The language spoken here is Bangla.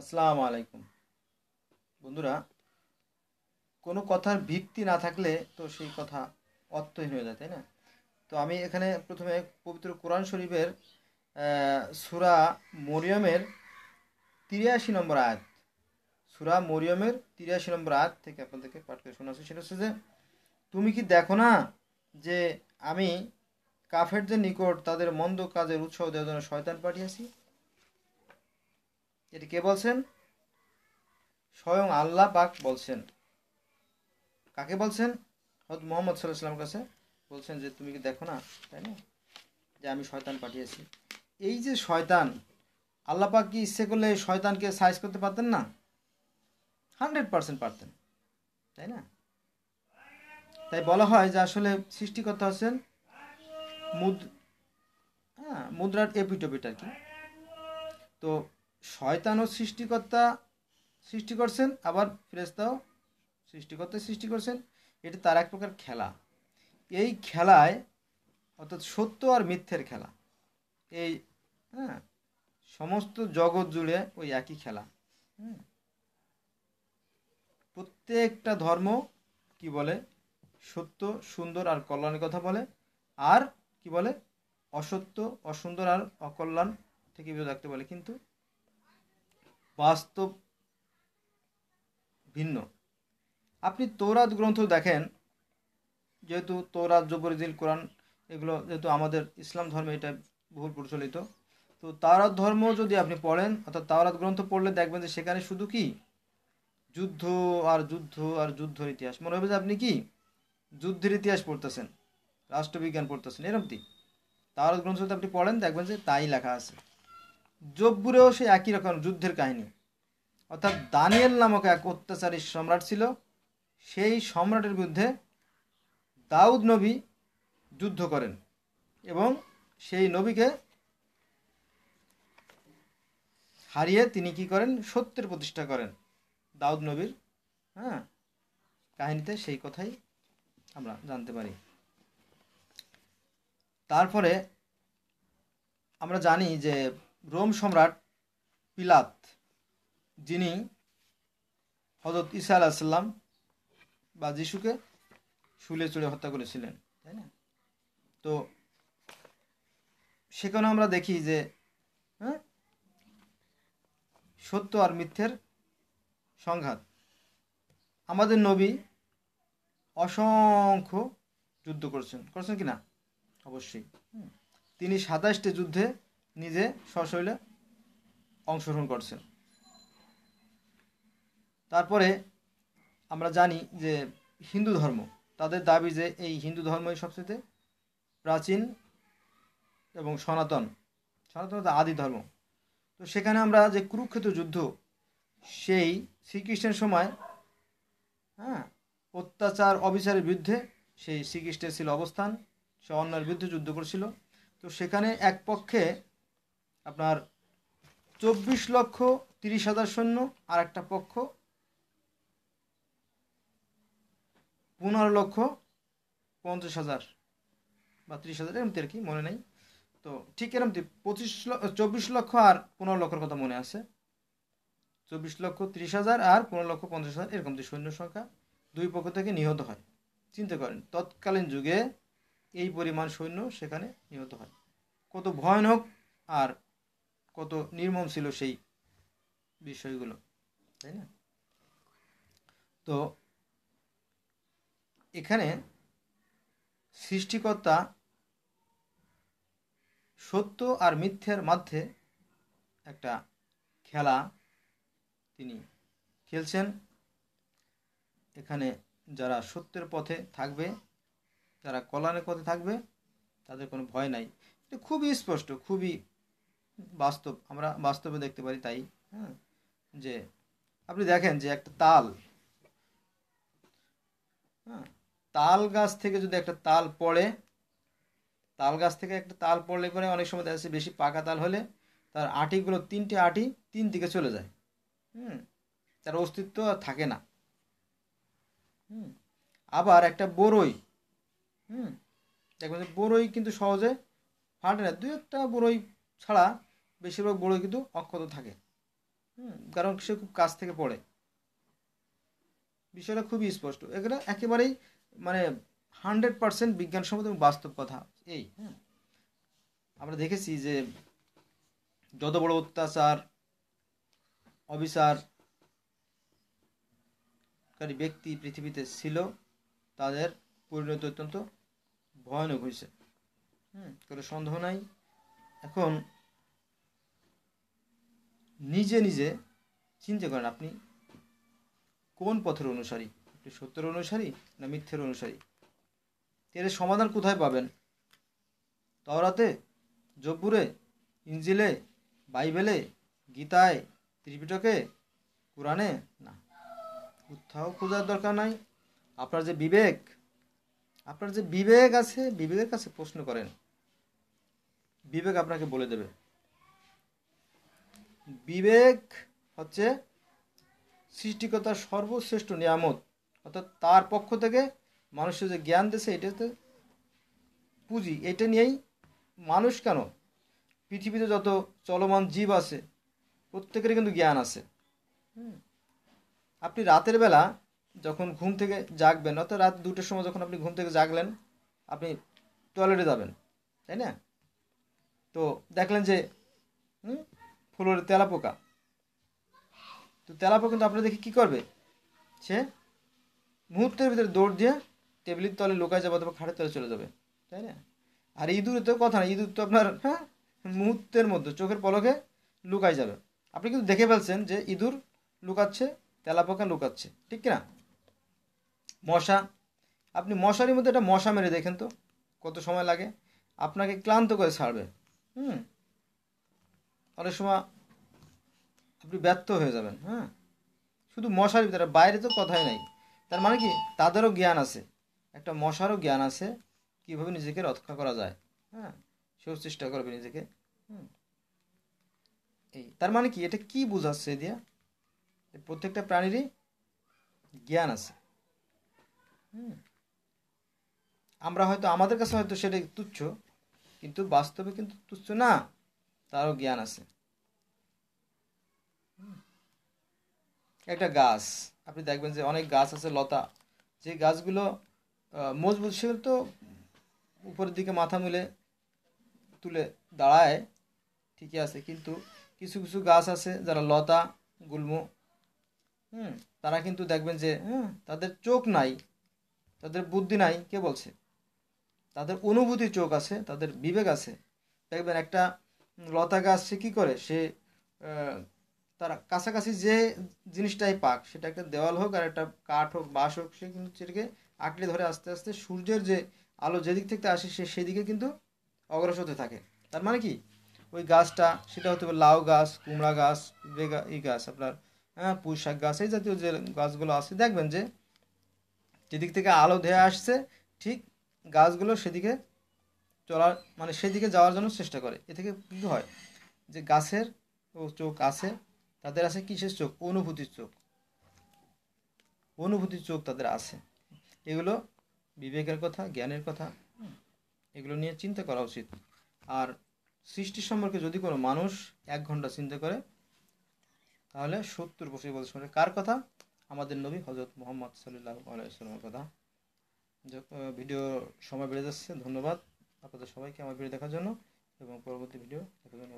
আসসালামু আলাইকুম বন্ধুরা কোনো কথার ভিত্তি না থাকলে তো সেই কথা অর্থহীন হয়ে যায় তাই না তো আমি এখানে প্রথমে পবিত্র কোরআন শরীফের সুরা মরিয়মের তিরাশি নম্বর আয়াত সুরা মরিয়মের তিরাশি নম্বর আয়াত থেকে আপনাদেরকে পাঠ করে শোনাচ্ছি সেটা হচ্ছে যে তুমি কি দেখো না যে আমি কাফেরদের নিকট তাদের মন্দ কাজের উৎসাহ দেওয়ার জন্য শয়তান পাঠিয়েছি এটি কে বলছেন স্বয়ং আল্লাহ পাক বলছেন কাকে বলছেন হত মোহাম্মদ সাল্লাহামের কাছে বলছেন যে তুমি কি দেখো না তাই না যে আমি শয়তান পাঠিয়েছি এই যে শয়তান আল্লাহ পাক কি ইচ্ছে করলে শয়তানকে সাইজ করতে পারতেন না হান্ড্রেড পারসেন্ট পারতেন তাই না তাই বলা হয় যে আসলে সৃষ্টিকর্তা হচ্ছেন মুদ হ্যাঁ মুদ্রার এপিটোপিট আর কি তো শয়তানও সৃষ্টিকর্তা সৃষ্টি করছেন আবার ফেরেস্তাও সৃষ্টিকর্তা সৃষ্টি করছেন এটা তার এক প্রকার খেলা এই খেলায় অর্থাৎ সত্য আর মিথ্যের খেলা এই হ্যাঁ সমস্ত জগৎ জুড়ে ওই একই খেলা প্রত্যেকটা ধর্ম কি বলে সত্য সুন্দর আর কল্যাণের কথা বলে আর কি বলে অসত্য অসুন্দর আর অকল্যাণ থেকে বিরত রাখতে বলে কিন্তু বাস্তব ভিন্ন আপনি তৌরাত গ্রন্থ দেখেন যেহেতু তৌরাত জবরিদিল কোরআন এগুলো যেহেতু আমাদের ইসলাম ধর্মে এটা বহুল প্রচলিত তো তাওরাত ধর্ম যদি আপনি পড়েন অর্থাৎ তাওরাত গ্রন্থ পড়লে দেখবেন যে সেখানে শুধু কি যুদ্ধ আর যুদ্ধ আর যুদ্ধ ইতিহাস মনে হবে যে আপনি কি যুদ্ধের ইতিহাস পড়তেছেন রাষ্ট্রবিজ্ঞান পড়তেছেন এরকমটি তাওরাত গ্রন্থ যদি আপনি পড়েন দেখবেন যে তাই লেখা আছে জব্বুরেও সে একই রকম যুদ্ধের কাহিনী অর্থাৎ দানিয়েল নামক এক অত্যাচারী সম্রাট ছিল সেই সম্রাটের বিরুদ্ধে দাউদ নবী যুদ্ধ করেন এবং সেই নবীকে হারিয়ে তিনি কি করেন সত্যের প্রতিষ্ঠা করেন দাউদ নবীর হ্যাঁ কাহিনীতে সেই কথাই আমরা জানতে পারি তারপরে আমরা জানি যে রোম সম্রাট পিলাত যিনি হজরত ইসা আলাহিসাল্লাম বা যিশুকে শুলে চড়ে হত্যা করেছিলেন তাই না তো সেখানে আমরা দেখি যে হ্যাঁ সত্য আর মিথ্যের সংঘাত আমাদের নবী অসংখ্য যুদ্ধ করছেন করছেন কি না অবশ্যই তিনি সাতাশটি যুদ্ধে নিজে সশৈলে অংশগ্রহণ করছেন তারপরে আমরা জানি যে হিন্দু ধর্ম তাদের দাবি যে এই হিন্দু ধর্মই সবচেয়ে প্রাচীন এবং সনাতন সনাতন আদি ধর্ম তো সেখানে আমরা যে কুরুক্ষেত্র যুদ্ধ সেই শ্রীকৃষ্ণের সময় হ্যাঁ অত্যাচার অবিচারের বিরুদ্ধে সেই শ্রীকৃষ্ণের ছিল অবস্থান সে অন্যায়ের বিরুদ্ধে যুদ্ধ করেছিল তো সেখানে এক পক্ষে আপনার চব্বিশ লক্ষ তিরিশ হাজার সৈন্য আর একটা পক্ষ পনেরো লক্ষ পঞ্চাশ হাজার বা ত্রিশ হাজার এরমতি আর কি মনে নেই তো ঠিক এরম পঁচিশ চব্বিশ লক্ষ আর পনেরো লক্ষের কথা মনে আছে চব্বিশ লক্ষ ত্রিশ হাজার আর পনেরো লক্ষ পঞ্চাশ হাজার এরকম যে সৈন্য সংখ্যা দুই পক্ষ থেকে নিহত হয় চিন্তা করেন তৎকালীন যুগে এই পরিমাণ সৈন্য সেখানে নিহত হয় কত ভয়ানক আর কত নির্মম ছিল সেই বিষয়গুলো তাই না তো এখানে সৃষ্টিকর্তা সত্য আর মিথ্যের মধ্যে একটা খেলা তিনি খেলছেন এখানে যারা সত্যের পথে থাকবে যারা কল্যাণের পথে থাকবে তাদের কোনো ভয় নাই এটা খুবই স্পষ্ট খুবই বাস্তব আমরা বাস্তবে দেখতে পারি তাই হ্যাঁ যে আপনি দেখেন যে একটা তাল হ্যাঁ তাল গাছ থেকে যদি একটা তাল পড়ে তাল গাছ থেকে একটা তাল পড়লে পরে অনেক সময় দেখা যাচ্ছে বেশি পাকা তাল হলে তার আটিগুলো তিনটে আটি তিন দিকে চলে যায় হুম তার অস্তিত্ব আর থাকে না হুম আবার একটা বরই হুম দেখবেন বরই কিন্তু সহজে ফাটে না দু একটা বরই ছাড়া বেশিরভাগ বড় কিন্তু অক্ষত থাকে হুম কারণ সে খুব কাছ থেকে পড়ে বিষয়টা খুবই স্পষ্ট এগুলো একেবারেই মানে হান্ড্রেড পারসেন্ট বিজ্ঞানসম্মত এবং বাস্তব কথা এই হ্যাঁ আমরা দেখেছি যে যত বড় অত্যাচার অবিচারকারী ব্যক্তি পৃথিবীতে ছিল তাদের পরিণত অত্যন্ত ভয়ানক হয়েছে হুম কোনো সন্দেহ নাই এখন নিজে নিজে চিন্তা করেন আপনি কোন পথের অনুসারী আপনি সত্যের অনুসারী না মিথ্যের অনুসারী এর সমাধান কোথায় পাবেন তওরাতে জব্বুরে ইঞ্জিলে বাইবেলে গীতায় ত্রিপিটকে কোরআনে না কোথাও খোঁজার দরকার নাই আপনার যে বিবেক আপনার যে বিবেক আছে বিবেকের কাছে প্রশ্ন করেন বিবেক আপনাকে বলে দেবে বিবেক হচ্ছে সৃষ্টিকতার সর্বশ্রেষ্ঠ নিয়ামত অর্থাৎ তার পক্ষ থেকে মানুষের যে জ্ঞান দিয়েছে এটাতে পুঁজি এটা নিয়েই মানুষ কেন পৃথিবীতে যত চলমান জীব আছে প্রত্যেকেরই কিন্তু জ্ঞান আছে আপনি রাতের বেলা যখন ঘুম থেকে জাগবেন অর্থাৎ রাত দুটোর সময় যখন আপনি ঘুম থেকে জাগলেন আপনি টয়লেটে যাবেন তাই না তো দেখলেন যে ফুলের তেলাপোকা তো তেলাপোকা কিন্তু আপনার দেখি কী করবে সে মুহূর্তের ভিতরে দৌড় দিয়ে টেবিলের তলে লোকায় যাবে অথবা খাটের তলে চলে যাবে তাই না আর ইঁদুরে তো কথা না ইঁদুর তো আপনার হ্যাঁ মুহূর্তের মধ্যে চোখের পলকে লুকায় যাবে আপনি কিন্তু দেখে ফেলছেন যে ইঁদুর লুকাচ্ছে তেলাপোকা লুকাচ্ছে ঠিক কিনা মশা আপনি মশারির মধ্যে একটা মশা মেরে দেখেন তো কত সময় লাগে আপনাকে ক্লান্ত করে ছাড়বে হুম অনেক সময় আপনি ব্যর্থ হয়ে যাবেন হ্যাঁ শুধু মশারি ভিতরে বাইরে তো কথাই নাই তার মানে কি তাদেরও জ্ঞান আছে একটা মশারও জ্ঞান আছে কীভাবে নিজেকে রক্ষা করা যায় হ্যাঁ সেও চেষ্টা করবে নিজেকে এই তার মানে কি এটা কি বোঝাচ্ছে দিয়া প্রত্যেকটা প্রাণীরই জ্ঞান আছে আমরা হয়তো আমাদের কাছে হয়তো সেটা তুচ্ছ কিন্তু বাস্তবে কিন্তু তুচ্ছ না তারও জ্ঞান আছে একটা গাছ আপনি দেখবেন যে অনেক গাছ আছে লতা যে গাছগুলো মজবুত সে তো উপরের দিকে মাথা মিলে তুলে দাঁড়ায় ঠিকই আছে কিন্তু কিছু কিছু গাছ আছে যারা লতা গুল্ম হুম তারা কিন্তু দেখবেন যে হ্যাঁ তাদের চোখ নাই তাদের বুদ্ধি নাই কে বলছে তাদের অনুভূতি চোখ আছে তাদের বিবেক আছে দেখবেন একটা লতা গাছ সে কী করে সে তার কাছাকাছি যে জিনিসটাই পাক সেটা একটা দেওয়াল হোক আর একটা কাঠ হোক বাঁশ হোক সে কিন্তু সেটাকে আঁকড়ে ধরে আস্তে আস্তে সূর্যের যে আলো যেদিক থেকে আসে সে সেদিকে কিন্তু অগ্রসর হতে থাকে তার মানে কি ওই গাছটা সেটা হতে পারে লাউ গাছ কুমড়া গাছ এই গাছ আপনার হ্যাঁ পুঁই শাক গাছ এই জাতীয় যে গাছগুলো আছে দেখবেন যে যেদিক থেকে আলো ধেয়ে আসছে ঠিক গাছগুলো সেদিকে চলার মানে সেদিকে যাওয়ার জন্য চেষ্টা করে এ থেকে কী হয় যে গাছের ও চোখ আছে তাদের আছে কিসের চোখ অনুভূতির চোখ অনুভূতির চোখ তাদের আছে এগুলো বিবেকের কথা জ্ঞানের কথা এগুলো নিয়ে চিন্তা করা উচিত আর সৃষ্টি সম্পর্কে যদি কোনো মানুষ এক ঘন্টা চিন্তা করে তাহলে সত্তর বছর বছর শুনে কার কথা আমাদের নবী হজরত মোহাম্মদ সাল্লাহ আলাইসালামের কথা ভিডিও সময় বেড়ে যাচ্ছে ধন্যবাদ আপনাদের সবাইকে আমার ভিডিও দেখার জন্য এবং পরবর্তী ভিডিও দেখার জন্য